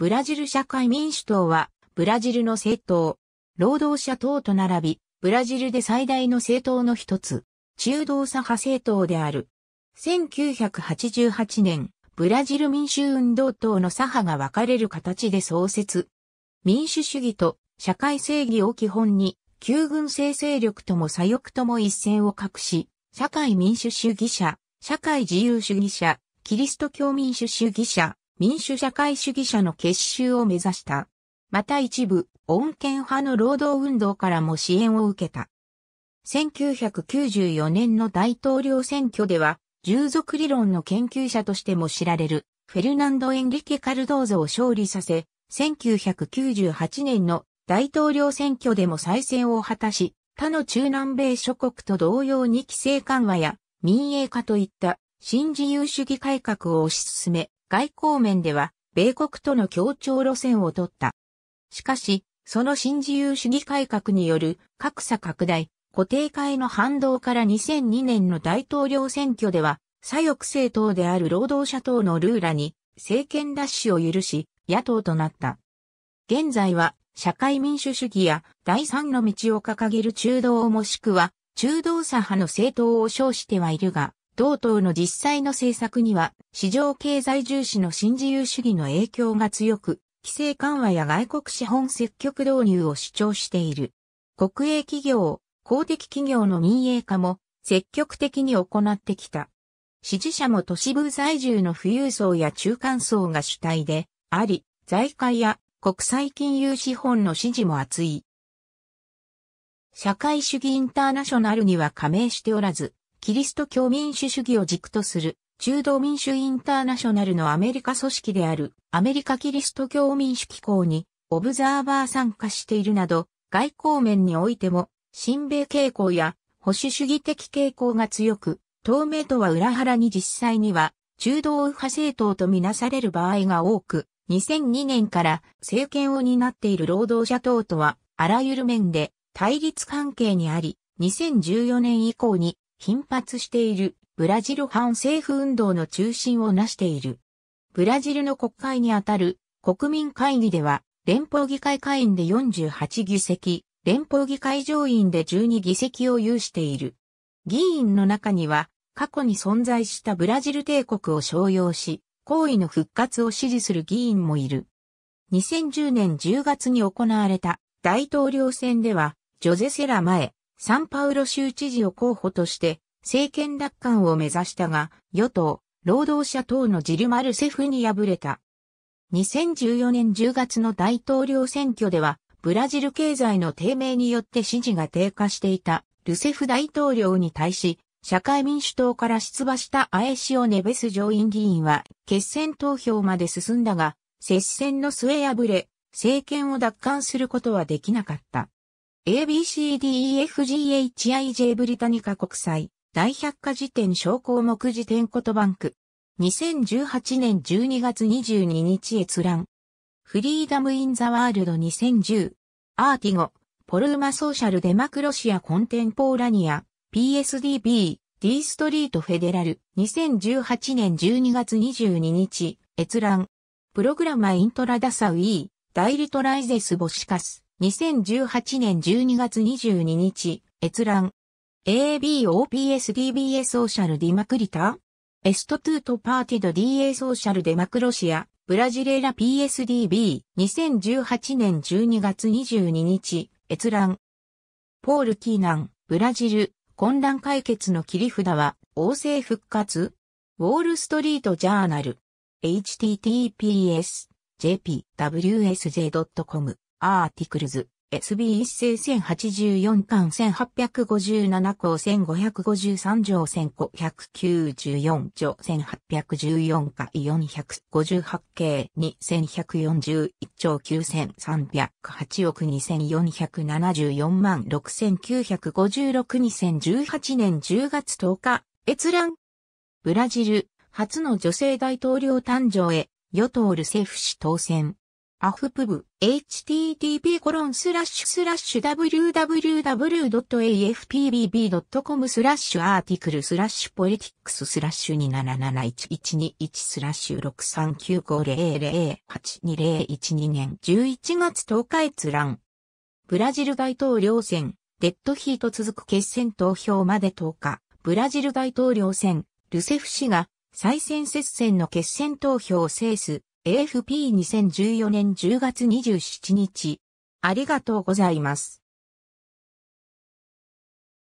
ブラジル社会民主党は、ブラジルの政党、労働者党と並び、ブラジルで最大の政党の一つ、中道左派政党である。1988年、ブラジル民主運動党の左派が分かれる形で創設。民主主義と社会正義を基本に、旧軍政勢力とも左翼とも一線を画し、社会民主主義者、社会自由主義者、キリスト教民主主義者、民主社会主義者の結集を目指した。また一部、穏健派の労働運動からも支援を受けた。1994年の大統領選挙では、従属理論の研究者としても知られる、フェルナンド・エンリケ・カルドーゾを勝利させ、1998年の大統領選挙でも再選を果たし、他の中南米諸国と同様に規制緩和や民営化といった新自由主義改革を推し進め、外交面では、米国との協調路線を取った。しかし、その新自由主義改革による格差拡大、固定化への反動から2002年の大統領選挙では、左翼政党である労働者党のルーラに政権奪取を許し、野党となった。現在は社会民主主義や第三の道を掲げる中道もしくは中道左派の政党を称してはいるが、同等の実際の政策には、市場経済重視の新自由主義の影響が強く、規制緩和や外国資本積極導入を主張している。国営企業、公的企業の民営化も積極的に行ってきた。支持者も都市部在住の富裕層や中間層が主体であり、財界や国際金融資本の支持も厚い。社会主義インターナショナルには加盟しておらず、キリスト教民主主義を軸とする中道民主インターナショナルのアメリカ組織であるアメリカキリスト教民主機構にオブザーバー参加しているなど外交面においても親米傾向や保守主義的傾向が強く、透明とは裏腹に実際には中道右派政党とみなされる場合が多く、2002年から政権を担っている労働者党とはあらゆる面で対立関係にあり、2014年以降に頻発しているブラジル反政府運動の中心をなしている。ブラジルの国会にあたる国民会議では連邦議会会員で48議席、連邦議会上院で12議席を有している。議員の中には過去に存在したブラジル帝国を商用し、行為の復活を支持する議員もいる。2010年10月に行われた大統領選では、ジョゼセラ前、サンパウロ州知事を候補として政権奪還を目指したが、与党、労働者党のジルマルセフに敗れた。2014年10月の大統領選挙では、ブラジル経済の低迷によって支持が低下していたルセフ大統領に対し、社会民主党から出馬したアエシオ・ネベス上院議員は、決選投票まで進んだが、接戦の末敗れ、政権を奪還することはできなかった。ABCDEFGHIJ ブリタニカ国際大百科事典商項目辞典ことバンク2018年12月22日閲覧フリーダム・イン・ザ・ワールド2010アーティゴポルーマソーシャル・デマクロシア・コンテンポーラニア PSDB D ストリートフェデラル2018年12月22日閲覧プログラマイントラダサウィー代理トライゼスボシカス2018年12月22日、閲覧。AABOPSDBA ソーシャルディマクリタエストトゥートパーティド DA ソーシャルデマクロシア、ブラジレラ PSDB、2018年12月22日、閲覧。ポール・キーナン、ブラジル、混乱解決の切り札は、王政復活ウォールストリートジャーナル。https://jpwsj.com アーティクルズ、SB 一世1084巻1857項1553条1594条1814回458系2141兆9308億2474万69562018年10月10日、閲覧。ブラジル、初の女性大統領誕生へ、与党ルセフ氏当選。アフプブ http コロンスラッシュスラッシュ www.afpbb.com スラッシュアーティクルスラッシュポリティックススラッシュ2771121スラッシュ63950082012年11月10日閲覧。ブラジル大統領選、デッドヒート続く決選投票まで10日、ブラジル大統領選、ルセフ氏が再選接戦の決選投票を制す。AFP2014 年10月27日。ありがとうございます。